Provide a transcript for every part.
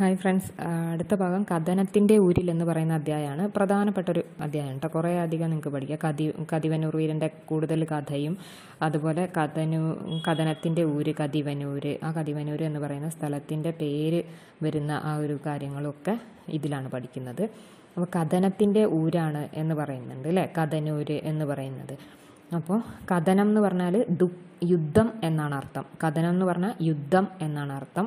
hi friends അടുത്ത ഭാഗം കഥനത്തിൻ്റെ ഊരിൽ എന്ന് പറയുന്ന അധ്യായമാണ് പ്രധാനപ്പെട്ട ഒരു അധ്യായം കേട്ടോ കുറേ അധികം നിങ്ങൾക്ക് പഠിക്കാം കതി കതിവനൂർവീരൻ്റെ കൂടുതൽ കഥയും അതുപോലെ കഥനൂ കഥനത്തിൻ്റെ ഊര് കതിവനൂര് ആ കതിവനൂര് എന്ന് പറയുന്ന സ്ഥലത്തിൻ്റെ പേര് വരുന്ന ആ ഒരു കാര്യങ്ങളൊക്കെ ഇതിലാണ് പഠിക്കുന്നത് അപ്പോൾ കഥനത്തിൻ്റെ ഊരാണ് എന്ന് പറയുന്നുണ്ട് അല്ലേ കഥനൂര് എന്ന് പറയുന്നത് അപ്പോൾ കഥനം എന്ന് പറഞ്ഞാൽ ദു യുദ്ധം എന്നാണ് അർത്ഥം കഥനം എന്ന് പറഞ്ഞാൽ യുദ്ധം എന്നാണ് അർത്ഥം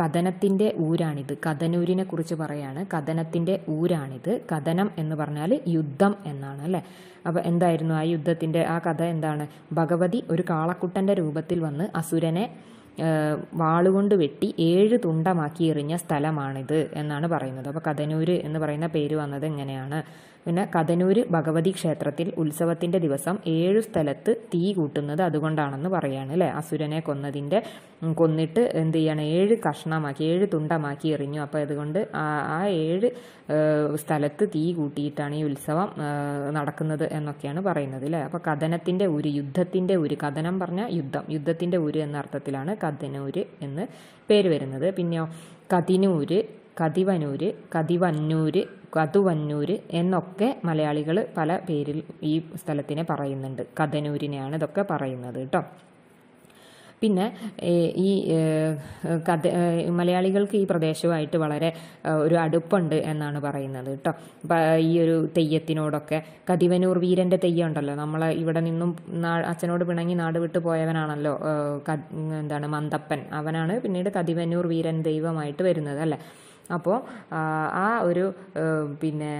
കഥനത്തിൻ്റെ ഊരാണിത് കഥനൂരിനെ കുറിച്ച് പറയാണ് കഥനത്തിൻ്റെ ഊരാണിത് കഥനം എന്ന് പറഞ്ഞാൽ യുദ്ധം എന്നാണ് അല്ലേ അപ്പോൾ എന്തായിരുന്നു ആ യുദ്ധത്തിൻ്റെ ആ കഥ എന്താണ് ഭഗവതി ഒരു കാളക്കുട്ടൻ്റെ രൂപത്തിൽ വന്ന് അസുരനെ വാളുകൊണ്ട് വെട്ടി ഏഴ് തുണ്ടമാക്കി എറിഞ്ഞ സ്ഥലമാണിത് എന്നാണ് പറയുന്നത് അപ്പോൾ കഥനൂര് എന്ന് പറയുന്ന പേര് വന്നത് എങ്ങനെയാണ് പിന്നെ കഥനൂര് ഭഗവതി ക്ഷേത്രത്തിൽ ഉത്സവത്തിൻ്റെ ദിവസം ഏഴു സ്ഥലത്ത് തീ കൂട്ടുന്നത് അതുകൊണ്ടാണെന്ന് പറയാണ് അല്ലേ അസുരനെ കൊന്നതിൻ്റെ കൊന്നിട്ട് എന്ത് ചെയ്യാണ് ഏഴ് കഷ്ണമാക്കി ഏഴ് തുണ്ടമാക്കി എറിഞ്ഞു അപ്പോൾ അതുകൊണ്ട് ആ ഏഴ് സ്ഥലത്ത് തീ കൂട്ടിയിട്ടാണ് ഈ ഉത്സവം നടക്കുന്നത് എന്നൊക്കെയാണ് പറയുന്നത് അല്ലേ അപ്പോൾ കഥനത്തിൻ്റെ ഒരു യുദ്ധത്തിൻ്റെ ഒരു കഥനം പറഞ്ഞാൽ യുദ്ധം യുദ്ധത്തിൻ്റെ ഒരു എന്ന അർത്ഥത്തിലാണ് കഥനൂര് എന്ന് പേര് വരുന്നത് പിന്നെയോ കതിനൂര് കതിവനൂര് കതിവന്നൂര് കതുവന്നൂർ എന്നൊക്കെ മലയാളികൾ പല പേരിൽ ഈ സ്ഥലത്തിനെ പറയുന്നുണ്ട് കഥനൂരിനെയാണ് ഇതൊക്കെ പറയുന്നത് കേട്ടോ പിന്നെ ഈ കഥ മലയാളികൾക്ക് ഈ പ്രദേശവുമായിട്ട് വളരെ ഒരു അടുപ്പുണ്ട് എന്നാണ് പറയുന്നത് കേട്ടോ ഈ ഒരു തെയ്യത്തിനോടൊക്കെ കതിവനൂർ വീരൻ്റെ തെയ്യം ഉണ്ടല്ലോ നമ്മൾ ഇവിടെ നിന്നും അച്ഛനോട് പിണങ്ങി നാട് വിട്ടു പോയവനാണല്ലോ എന്താണ് മന്തപ്പൻ അവനാണ് പിന്നീട് കതിവനൂർ വീരൻ ദൈവമായിട്ട് വരുന്നത് അല്ലേ അപ്പോൾ ആ ഒരു പിന്നെ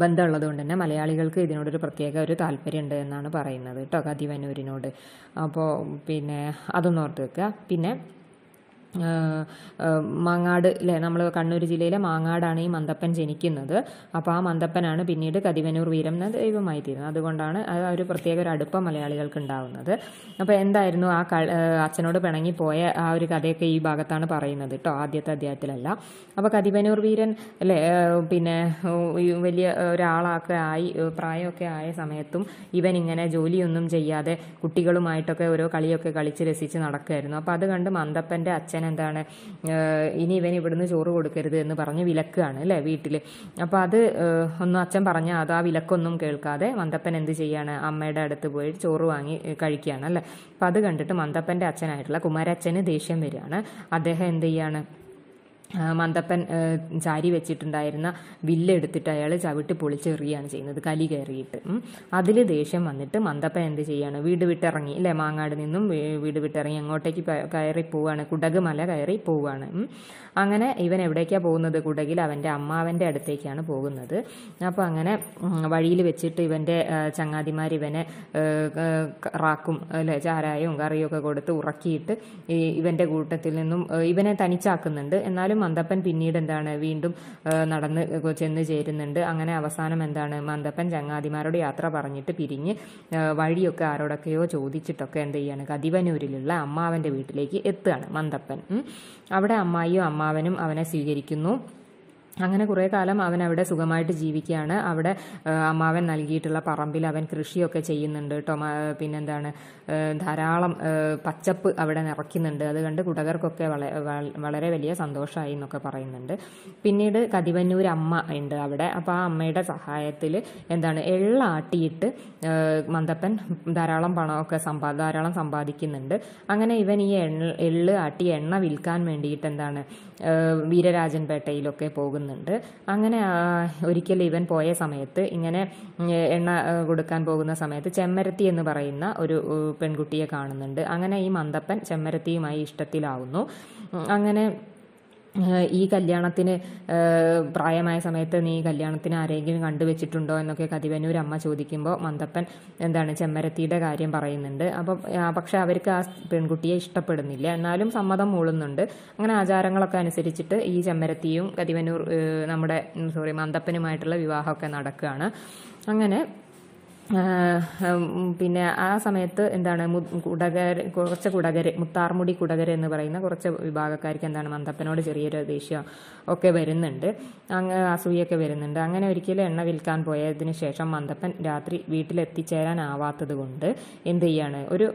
ബന്ധമുള്ളത് കൊണ്ട് തന്നെ മലയാളികൾക്ക് ഇതിനോടൊരു പ്രത്യേക ഒരു താല്പര്യമുണ്ട് എന്നാണ് പറയുന്നത് കേട്ടോ കതിവനൂരിനോട് അപ്പോൾ പിന്നെ അതൊന്നോർത്ത് വെക്കുക പിന്നെ മാങ്ങാട് അല്ലേ നമ്മൾ കണ്ണൂർ ജില്ലയിലെ മാങ്ങാടാണ് ഈ മന്തപ്പൻ ജനിക്കുന്നത് അപ്പോൾ ആ മന്തപ്പനാണ് പിന്നീട് കതിവനൂർ വീരം എന്ന ദൈവമായി തീരുന്നത് അതുകൊണ്ടാണ് ആ ഒരു പ്രത്യേക ഒരു അടുപ്പം മലയാളികൾക്ക് ഉണ്ടാവുന്നത് അപ്പോൾ എന്തായിരുന്നു ആ അച്ഛനോട് പിണങ്ങിപ്പോയ ആ ഒരു കഥയൊക്കെ ഈ ഭാഗത്താണ് പറയുന്നത് കേട്ടോ ആദ്യത്തെ അധ്യായത്തിലല്ല അപ്പോൾ കതിവനൂർ വീരൻ അല്ലേ പിന്നെ വലിയ ഒരാളൊക്കെ ആയി പ്രായമൊക്കെ ആയ സമയത്തും ഇവൻ ഇങ്ങനെ ജോലിയൊന്നും ചെയ്യാതെ കുട്ടികളുമായിട്ടൊക്കെ ഓരോ കളിയൊക്കെ കളിച്ച് രസിച്ച് നടക്കുമായിരുന്നു അപ്പോൾ അത് കണ്ട് മന്തപ്പൻ്റെ അച്ഛൻ എന്താണ് ഇനി ഇവൻ ഇവിടുന്ന് ചോറ് കൊടുക്കരുത് എന്ന് പറഞ്ഞ് വിലക്കുകയാണ് അല്ലേ വീട്ടിൽ അപ്പോൾ അത് ഒന്നും അച്ഛൻ പറഞ്ഞ അത് ആ വിലക്കൊന്നും കേൾക്കാതെ മന്തപ്പൻ എന്ത് ചെയ്യാണ് അമ്മയുടെ അടുത്ത് പോയി ചോറ് വാങ്ങി കഴിക്കുകയാണ് അല്ലേ അപ്പോൾ അത് കണ്ടിട്ട് മന്തപ്പൻ്റെ അച്ഛനായിട്ടുള്ള കുമാരച്ഛന് ദേഷ്യം വരികയാണ് അദ്ദേഹം എന്ത് ചെയ്യാണ് മന്ദപ്പൻ ചാരി വെച്ചിട്ടുണ്ടായിരുന്ന വില്ലെടുത്തിട്ട് എടുത്തിട്ട് അയാൾ ചവിട്ട് പൊളിച്ചെറിയാണ് ചെയ്യുന്നത് കലി കയറിയിട്ട് അതിൽ ദേഷ്യം വന്നിട്ട് മന്ദപ്പൻ എന്ത് ചെയ്യാണ് വീട് വിട്ടിറങ്ങി അല്ലെ മാങ്ങാട് നിന്നും വീട് വിട്ടിറങ്ങി അങ്ങോട്ടേക്ക് കയറി പോവാണ് കുടക് മല കയറി പോവാണ് അങ്ങനെ ഇവൻ എവിടേക്കാണ് പോകുന്നത് കുടകിൽ അവൻ്റെ അമ്മാവൻ്റെ അടുത്തേക്കാണ് പോകുന്നത് അപ്പോൾ അങ്ങനെ വഴിയിൽ വെച്ചിട്ട് ഇവൻ്റെ ചങ്ങാതിമാർ ഇവനെ റാക്കും അല്ലേ ചാരായവും കറിയൊക്കെ കൊടുത്ത് ഉറക്കിയിട്ട് ഇവൻ്റെ കൂട്ടത്തിൽ നിന്നും ഇവനെ തനിച്ചാക്കുന്നുണ്ട് എന്നാലും മന്ദപ്പൻ പിന്നീട് എന്താണ് വീണ്ടും നടന്ന് ചെന്ന് ചേരുന്നുണ്ട് അങ്ങനെ അവസാനം എന്താണ് മന്ദപ്പൻ ചങ്ങാതിമാരോട് യാത്ര പറഞ്ഞിട്ട് പിരിഞ്ഞ് വഴിയൊക്കെ ആരോടൊക്കെയോ ചോദിച്ചിട്ടൊക്കെ എന്ത് ചെയ്യാണ് കതിവനൂരിലുള്ള അമ്മാവൻ്റെ വീട്ടിലേക്ക് എത്തുകയാണ് മന്ദപ്പൻ അവിടെ അമ്മായിയും അമ്മാവനും അവനെ സ്വീകരിക്കുന്നു അങ്ങനെ കുറേ കാലം അവൻ അവിടെ സുഖമായിട്ട് ജീവിക്കുകയാണ് അവിടെ അമ്മാവൻ നൽകിയിട്ടുള്ള പറമ്പിൽ അവൻ കൃഷിയൊക്കെ ചെയ്യുന്നുണ്ട് ടൊമാ പിന്നെന്താണ് ധാരാളം പച്ചപ്പ് അവിടെ നിറയ്ക്കുന്നുണ്ട് അത് കണ്ട് കുടകർക്കൊക്കെ വളരെ വലിയ സന്തോഷമായി എന്നൊക്കെ പറയുന്നുണ്ട് പിന്നീട് കതിവന്നൂർ അമ്മ ഉണ്ട് അവിടെ അപ്പോൾ ആ അമ്മയുടെ സഹായത്തിൽ എന്താണ് എള്ളാട്ടിയിട്ട് മന്ദപ്പൻ ധാരാളം പണമൊക്കെ സമ്പാ ധാരാളം സമ്പാദിക്കുന്നുണ്ട് അങ്ങനെ ഇവൻ ഈ എള്ള് ആട്ടി എണ്ണ വിൽക്കാൻ വേണ്ടിയിട്ട് എന്താണ് വീരരാജൻപേട്ടയിലൊക്കെ പോകുന്നത് കൊടുക്കുന്നുണ്ട് അങ്ങനെ ഒരിക്കൽ ഇവൻ പോയ സമയത്ത് ഇങ്ങനെ എണ്ണ കൊടുക്കാൻ പോകുന്ന സമയത്ത് ചെമ്മരത്തി എന്ന് പറയുന്ന ഒരു പെൺകുട്ടിയെ കാണുന്നുണ്ട് അങ്ങനെ ഈ മന്ദപ്പൻ ചെമ്മരത്തിയുമായി ഇഷ്ടത്തിലാവുന്നു അങ്ങനെ ഈ കല്യാണത്തിന് പ്രായമായ സമയത്ത് നീ കല്യാണത്തിന് ആരെങ്കിലും കണ്ടുവച്ചിട്ടുണ്ടോ എന്നൊക്കെ കതിവനൂർ അമ്മ ചോദിക്കുമ്പോൾ മന്ദപ്പൻ എന്താണ് ചെമ്മരത്തിയുടെ കാര്യം പറയുന്നുണ്ട് അപ്പം പക്ഷെ അവർക്ക് ആ പെൺകുട്ടിയെ ഇഷ്ടപ്പെടുന്നില്ല എന്നാലും സമ്മതം മൂളുന്നുണ്ട് അങ്ങനെ ആചാരങ്ങളൊക്കെ അനുസരിച്ചിട്ട് ഈ ചെമ്മരത്തിയും കതിവനൂർ നമ്മുടെ സോറി മന്ദപ്പനുമായിട്ടുള്ള വിവാഹമൊക്കെ നടക്കുകയാണ് അങ്ങനെ പിന്നെ ആ സമയത്ത് എന്താണ് കുടകര കുറച്ച് കുടകര് മുത്താർമുടി കുടകര എന്ന് പറയുന്ന കുറച്ച് വിഭാഗക്കാർക്ക് എന്താണ് മന്ദപ്പനോട് ചെറിയൊരു ദേഷ്യം ഒക്കെ വരുന്നുണ്ട് അങ്ങ് അസൂയൊക്കെ വരുന്നുണ്ട് അങ്ങനെ ഒരിക്കലും എണ്ണ വിൽക്കാൻ പോയതിന് ശേഷം മന്ദപ്പൻ രാത്രി വീട്ടിലെത്തിച്ചേരാനാവാത്തത് കൊണ്ട് എന്ത് ചെയ്യാണ് ഒരു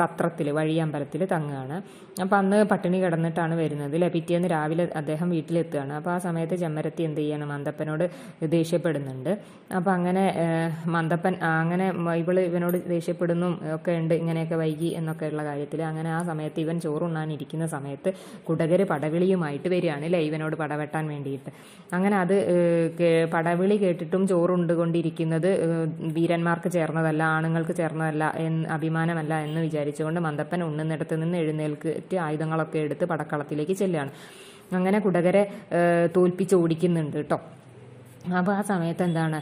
സത്രത്തിൽ വഴിയമ്പലത്തിൽ തങ്ങുകയാണ് അപ്പം അന്ന് പട്ടിണി കിടന്നിട്ടാണ് വരുന്നത് അല്ലെ പിറ്റേന്ന് രാവിലെ അദ്ദേഹം വീട്ടിലെത്തുകയാണ് അപ്പോൾ ആ സമയത്ത് ചെമ്മരത്തി എന്ത് ചെയ്യാണ് മന്ദപ്പനോട് ദേഷ്യപ്പെടുന്നുണ്ട് അപ്പം അങ്ങനെ ആ അങ്ങനെ ഇവൾ ഇവനോട് ദേഷ്യപ്പെടുന്നു ഒക്കെ ഉണ്ട് ഇങ്ങനെയൊക്കെ വൈകി എന്നൊക്കെയുള്ള കാര്യത്തിൽ അങ്ങനെ ആ സമയത്ത് ഇവൻ ചോറുണ്ണാനിരിക്കുന്ന സമയത്ത് കുടകര് പടവിളിയുമായിട്ട് വരികയാണ് അല്ലേ ഇവനോട് പടവെട്ടാൻ വേണ്ടിയിട്ട് അങ്ങനെ അത് പടവിളി കേട്ടിട്ടും ചോറുണ്ട് കൊണ്ടിരിക്കുന്നത് വീരന്മാർക്ക് ചേർന്നതല്ല ആണുങ്ങൾക്ക് ചേർന്നതല്ല എന്ന് അഭിമാനമല്ല എന്ന് വിചാരിച്ചുകൊണ്ട് മന്ദപ്പൻ ഉണ്ണുന്നിടത്ത് നിന്ന് എഴുന്നേൽക്കിട്ട് ആയുധങ്ങളൊക്കെ എടുത്ത് പടക്കളത്തിലേക്ക് ചെല്ലുകയാണ് അങ്ങനെ കുടകരെ തോൽപ്പിച്ച് ഓടിക്കുന്നുണ്ട് കേട്ടോ അപ്പോൾ ആ സമയത്ത് എന്താണ്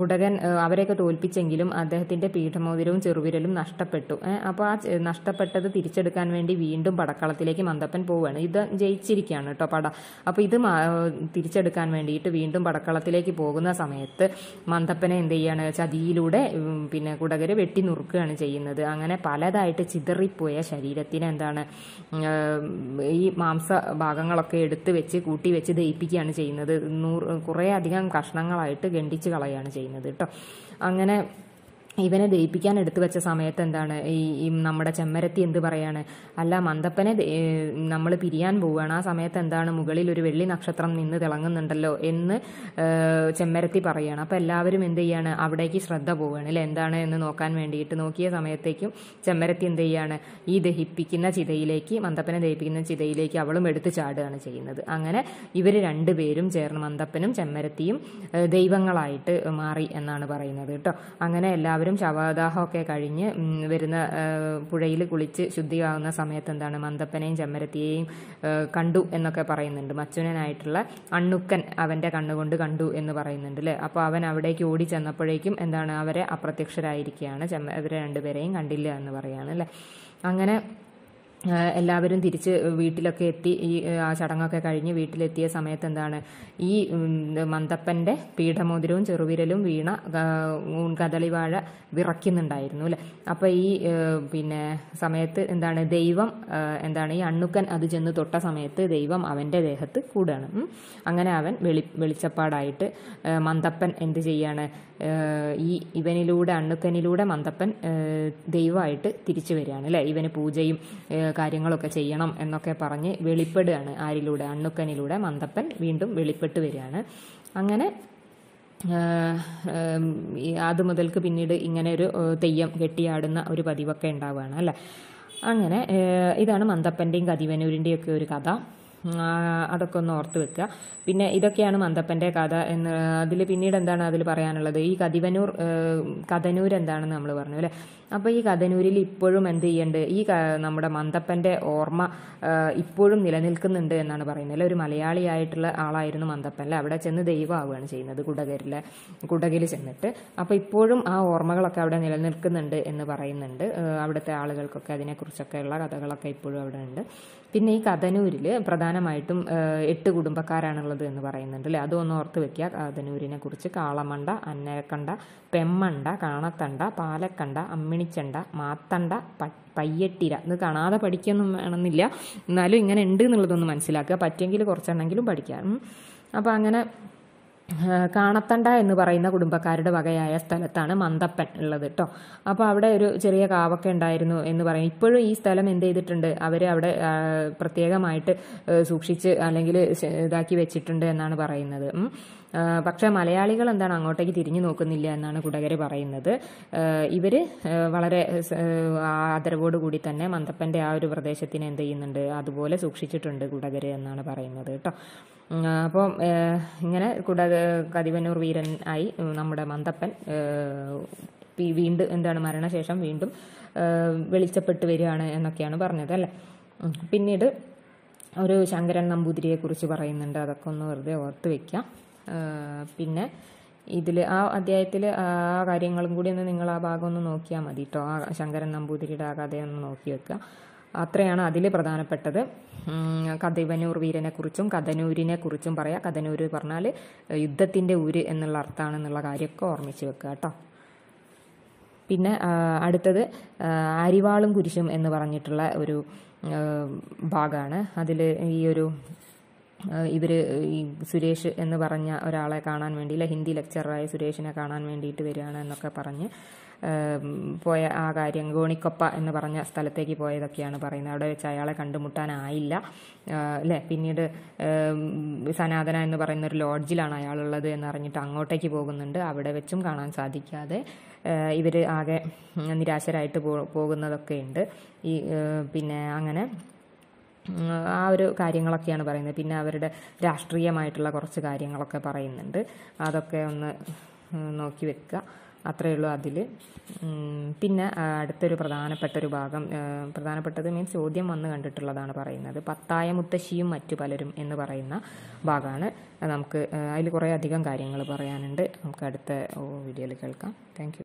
കുടകൻ അവരെയൊക്കെ തോൽപ്പിച്ചെങ്കിലും അദ്ദേഹത്തിൻ്റെ പീഠമോതിരവും ചെറുവിരലും നഷ്ടപ്പെട്ടു അപ്പോൾ ആ നഷ്ടപ്പെട്ടത് തിരിച്ചെടുക്കാൻ വേണ്ടി വീണ്ടും പടക്കളത്തിലേക്ക് മന്ദപ്പൻ പോവുകയാണ് ഇത് ജയിച്ചിരിക്കുകയാണ് കേട്ടോ പട അപ്പോൾ ഇത് തിരിച്ചെടുക്കാൻ വേണ്ടിയിട്ട് വീണ്ടും പടക്കളത്തിലേക്ക് പോകുന്ന സമയത്ത് മന്ദപ്പനെ എന്ത് ചെയ്യാണ് ചതിയിലൂടെ പിന്നെ കുടകര് വെട്ടി നുറുക്കുകയാണ് ചെയ്യുന്നത് അങ്ങനെ പലതായിട്ട് ചിതറിപ്പോയ ശരീരത്തിന് എന്താണ് ഈ മാംസ ഭാഗങ്ങളൊക്കെ എടുത്ത് വെച്ച് കൂട്ടി വെച്ച് ദഹിപ്പിക്കുകയാണ് ചെയ്യുന്നത് നൂറ് കുറേ അധികം കഷ്ണങ്ങളായിട്ട് ഗണ്ടിച്ച് കളയാണ് ചെയ്യുന്നത് കേട്ടോ അങ്ങനെ ഇവനെ ദയിപ്പിക്കാൻ എടുത്തു വെച്ച സമയത്ത് എന്താണ് ഈ നമ്മുടെ ചെമ്മരത്തി എന്ത് പറയാണ് അല്ല മന്ദപ്പനെ നമ്മൾ പിരിയാൻ പോവുകയാണ് ആ സമയത്ത് എന്താണ് മുകളിൽ ഒരു വെള്ളി നക്ഷത്രം നിന്ന് തിളങ്ങുന്നുണ്ടല്ലോ എന്ന് ചെമ്മരത്തി പറയുകയാണ് അപ്പോൾ എല്ലാവരും എന്ത് ചെയ്യാണ് അവിടേക്ക് ശ്രദ്ധ പോവുകയാണ് അല്ലേ എന്താണ് എന്ന് നോക്കാൻ വേണ്ടിയിട്ട് നോക്കിയ സമയത്തേക്കും ചെമ്മരത്തി എന്ത് ചെയ്യാണ് ഈ ദഹിപ്പിക്കുന്ന ചിതയിലേക്ക് മന്ദപ്പനെ ദഹിപ്പിക്കുന്ന ചിതയിലേക്ക് അവളും എടുത്തു ചാടുകയാണ് ചെയ്യുന്നത് അങ്ങനെ ഇവർ രണ്ടുപേരും ചേർന്ന് മന്ദപ്പനും ചെമ്മരത്തിയും ദൈവങ്ങളായിട്ട് മാറി എന്നാണ് പറയുന്നത് കേട്ടോ അങ്ങനെ എല്ലാവരും എല്ലാവരും ശവദാഹമൊക്കെ കഴിഞ്ഞ് വരുന്ന പുഴയിൽ കുളിച്ച് ശുദ്ധിയാകുന്ന സമയത്ത് എന്താണ് മന്ദപ്പനെയും ചെമ്മരത്തിയെയും കണ്ടു എന്നൊക്കെ പറയുന്നുണ്ട് മച്ചുനായിട്ടുള്ള അണ്ണുക്കൻ അവൻ്റെ കണ്ണുകൊണ്ട് കണ്ടു എന്ന് പറയുന്നുണ്ട് അല്ലേ അപ്പോൾ അവൻ അവിടേക്ക് ഓടി ചെന്നപ്പോഴേക്കും എന്താണ് അവരെ അപ്രത്യക്ഷരായിരിക്കുകയാണ് ചെമ്മ ഇവരെ രണ്ടുപേരെയും കണ്ടില്ല എന്ന് പറയാണ് അല്ലേ അങ്ങനെ എല്ലാവരും തിരിച്ച് വീട്ടിലൊക്കെ എത്തി ഈ ആ ചടങ്ങൊക്കെ കഴിഞ്ഞ് വീട്ടിലെത്തിയ സമയത്ത് എന്താണ് ഈ മന്തപ്പന്റെ പീഠമോതിരവും ചെറുവിരലും വീണ വാഴ വിറയ്ക്കുന്നുണ്ടായിരുന്നു അല്ലെ അപ്പോൾ ഈ പിന്നെ സമയത്ത് എന്താണ് ദൈവം എന്താണ് ഈ അണ്ണുക്കൻ അത് ചെന്ന് തൊട്ട സമയത്ത് ദൈവം അവന്റെ ദേഹത്ത് കൂടുകയാണ് അങ്ങനെ അവൻ വെളി വെളിച്ചപ്പാടായിട്ട് മന്തപ്പൻ എന്ത് ചെയ്യാണ് ഈ ഇവനിലൂടെ അണ്ണുക്കനിലൂടെ മന്ദപ്പൻ ദൈവമായിട്ട് തിരിച്ചു വരികയാണ് അല്ലേ ഇവന് പൂജയും കാര്യങ്ങളൊക്കെ ചെയ്യണം എന്നൊക്കെ പറഞ്ഞ് വെളിപ്പെടുകയാണ് ആരിലൂടെ അണ്ണുക്കനിലൂടെ മന്ദപ്പൻ വീണ്ടും വെളിപ്പെട്ട് വരികയാണ് അങ്ങനെ അത് മുതൽക്ക് പിന്നീട് ഇങ്ങനെ ഒരു തെയ്യം കെട്ടിയാടുന്ന ഒരു പതിവൊക്കെ ഉണ്ടാവുകയാണ് അല്ലേ അങ്ങനെ ഇതാണ് മന്ദപ്പൻ്റെയും കതിവനൂരിൻ്റെയും ഒക്കെ ഒരു കഥ അതൊക്കെ ഒന്ന് ഓർത്ത് വെക്കുക പിന്നെ ഇതൊക്കെയാണ് മന്തപ്പൻ്റെ കഥ എന്ന് അതിൽ പിന്നീട് എന്താണ് അതിൽ പറയാനുള്ളത് ഈ കതിവനൂർ കഥനൂർ എന്താണെന്ന് നമ്മൾ പറഞ്ഞു അല്ലേ അപ്പോൾ ഈ കഥനൂരിൽ ഇപ്പോഴും എന്ത് ചെയ്യുന്നുണ്ട് ഈ നമ്മുടെ മന്തപ്പൻ്റെ ഓർമ്മ ഇപ്പോഴും നിലനിൽക്കുന്നുണ്ട് എന്നാണ് പറയുന്നത് അല്ലെ ഒരു മലയാളിയായിട്ടുള്ള ആളായിരുന്നു മന്തപ്പൻ അല്ലെ അവിടെ ചെന്ന് ദൈവമാവുകയാണ് ചെയ്യുന്നത് കുടകരിലെ കുടകിൽ ചെന്നിട്ട് അപ്പോൾ ഇപ്പോഴും ആ ഓർമ്മകളൊക്കെ അവിടെ നിലനിൽക്കുന്നുണ്ട് എന്ന് പറയുന്നുണ്ട് അവിടുത്തെ ആളുകൾക്കൊക്കെ അതിനെക്കുറിച്ചൊക്കെയുള്ള കഥകളൊക്കെ ഇപ്പോഴും അവിടെ ഉണ്ട് പിന്നെ ഈ കഥനൂരിൽ പ്രധാനമായിട്ടും എട്ട് കുടുംബക്കാരാണുള്ളത് എന്ന് പറയുന്നുണ്ട് അല്ലേ അതൊന്ന് ഓർത്ത് വെക്കുക കഥനൂരിനെ കുറിച്ച് കാളമണ്ട അന്നരക്കണ്ട പെമ്മണ്ട കാണത്തണ്ട പാലക്കണ്ട അമ്മി കമ്മിണിച്ചണ്ട മാത്തണ്ട പയ്യട്ടിര ഇത് കാണാതെ പഠിക്കൊന്നും വേണമെന്നില്ല എന്നാലും ഇങ്ങനെ ഉണ്ട് എന്നുള്ളതൊന്ന് മനസ്സിലാക്കുക പറ്റിയെങ്കിൽ കുറച്ചെണ്ണെങ്കിലും പഠിക്കാം അപ്പോൾ അങ്ങനെ കാണത്തണ്ട എന്ന് പറയുന്ന കുടുംബക്കാരുടെ വകയായ സ്ഥലത്താണ് മന്തപ്പൻ ഉള്ളത് കേട്ടോ അപ്പോൾ അവിടെ ഒരു ചെറിയ കാവൊക്കെ ഉണ്ടായിരുന്നു എന്ന് പറയും ഇപ്പോഴും ഈ സ്ഥലം എന്ത് ചെയ്തിട്ടുണ്ട് അവർ അവിടെ പ്രത്യേകമായിട്ട് സൂക്ഷിച്ച് അല്ലെങ്കിൽ ഇതാക്കി വെച്ചിട്ടുണ്ട് എന്നാണ് പറയുന്നത് പക്ഷേ മലയാളികൾ എന്താണ് അങ്ങോട്ടേക്ക് തിരിഞ്ഞു നോക്കുന്നില്ല എന്നാണ് കുടകര് പറയുന്നത് ഇവർ വളരെ ആദരവോടുകൂടി തന്നെ മന്തപ്പൻ്റെ ആ ഒരു പ്രദേശത്തിന് എന്ത് ചെയ്യുന്നുണ്ട് അതുപോലെ സൂക്ഷിച്ചിട്ടുണ്ട് കുടകര് എന്നാണ് പറയുന്നത് കേട്ടോ അപ്പം ഇങ്ങനെ കൂടാതെ കതിവന്നൂർ വീരൻ ആയി നമ്മുടെ മന്തപ്പൻ വീണ്ടും എന്താണ് മരണശേഷം വീണ്ടും വെളിച്ചപ്പെട്ടു വരികയാണ് എന്നൊക്കെയാണ് പറഞ്ഞത് അല്ലേ പിന്നീട് ഒരു ശങ്കരൻ നമ്പൂതിരിയെ കുറിച്ച് പറയുന്നുണ്ട് അതൊക്കെ ഒന്ന് വെറുതെ ഓർത്ത് വെക്കാം പിന്നെ ഇതിൽ ആ അധ്യായത്തിൽ ആ കാര്യങ്ങളും കൂടി ഒന്ന് നിങ്ങൾ ആ ഭാഗം ഒന്ന് നോക്കിയാൽ മതി കേട്ടോ ആ ശങ്കരൻ നമ്പൂതിരിയുടെ ആ കഥയൊന്ന് നോക്കി വെക്കുക അത്രയാണ് അതിൽ പ്രധാനപ്പെട്ടത് കഥവനൂർ വീരനെക്കുറിച്ചും കഥനൂരിനെ കുറിച്ചും പറയാം കഥനൂര് പറഞ്ഞാൽ യുദ്ധത്തിൻ്റെ ഊര് എന്നുള്ള അർത്ഥമാണെന്നുള്ള കാര്യമൊക്കെ ഓർമ്മിച്ച് വെക്കുക കേട്ടോ പിന്നെ അടുത്തത് അരിവാളും കുരിശും എന്ന് പറഞ്ഞിട്ടുള്ള ഒരു ഭാഗമാണ് അതിൽ ഈ ഒരു ഇവർ ഈ സുരേഷ് എന്ന് പറഞ്ഞ ഒരാളെ കാണാൻ വേണ്ടി ഹിന്ദി ലെക്ചറായ സുരേഷിനെ കാണാൻ വേണ്ടിയിട്ട് വരികയാണ് എന്നൊക്കെ പറഞ്ഞ് പോയ ആ കാര്യം ഗോണിക്കൊപ്പ എന്ന് പറഞ്ഞ സ്ഥലത്തേക്ക് പോയതൊക്കെയാണ് പറയുന്നത് അവിടെ വെച്ച് അയാളെ കണ്ടുമുട്ടാനായില്ല അല്ലേ പിന്നീട് സനാതന എന്ന് പറയുന്ന ഒരു ലോഡ്ജിലാണ് അയാളുള്ളത് എന്നറിഞ്ഞിട്ട് അങ്ങോട്ടേക്ക് പോകുന്നുണ്ട് അവിടെ വെച്ചും കാണാൻ സാധിക്കാതെ ഇവർ ആകെ നിരാശരായിട്ട് പോകുന്നതൊക്കെ ഉണ്ട് ഈ പിന്നെ അങ്ങനെ ആ ഒരു കാര്യങ്ങളൊക്കെയാണ് പറയുന്നത് പിന്നെ അവരുടെ രാഷ്ട്രീയമായിട്ടുള്ള കുറച്ച് കാര്യങ്ങളൊക്കെ പറയുന്നുണ്ട് അതൊക്കെ ഒന്ന് നോക്കി വെക്കുക അത്രയേ ഉള്ളൂ അതിൽ പിന്നെ അടുത്തൊരു പ്രധാനപ്പെട്ട ഒരു ഭാഗം പ്രധാനപ്പെട്ടത് മീൻസ് ചോദ്യം വന്ന് കണ്ടിട്ടുള്ളതാണ് പറയുന്നത് പത്തായ മുത്തശ്ശിയും മറ്റു പലരും എന്ന് പറയുന്ന ഭാഗമാണ് നമുക്ക് അതിൽ കുറേ അധികം കാര്യങ്ങൾ പറയാനുണ്ട് നമുക്ക് അടുത്ത വീഡിയോയിൽ കേൾക്കാം താങ്ക്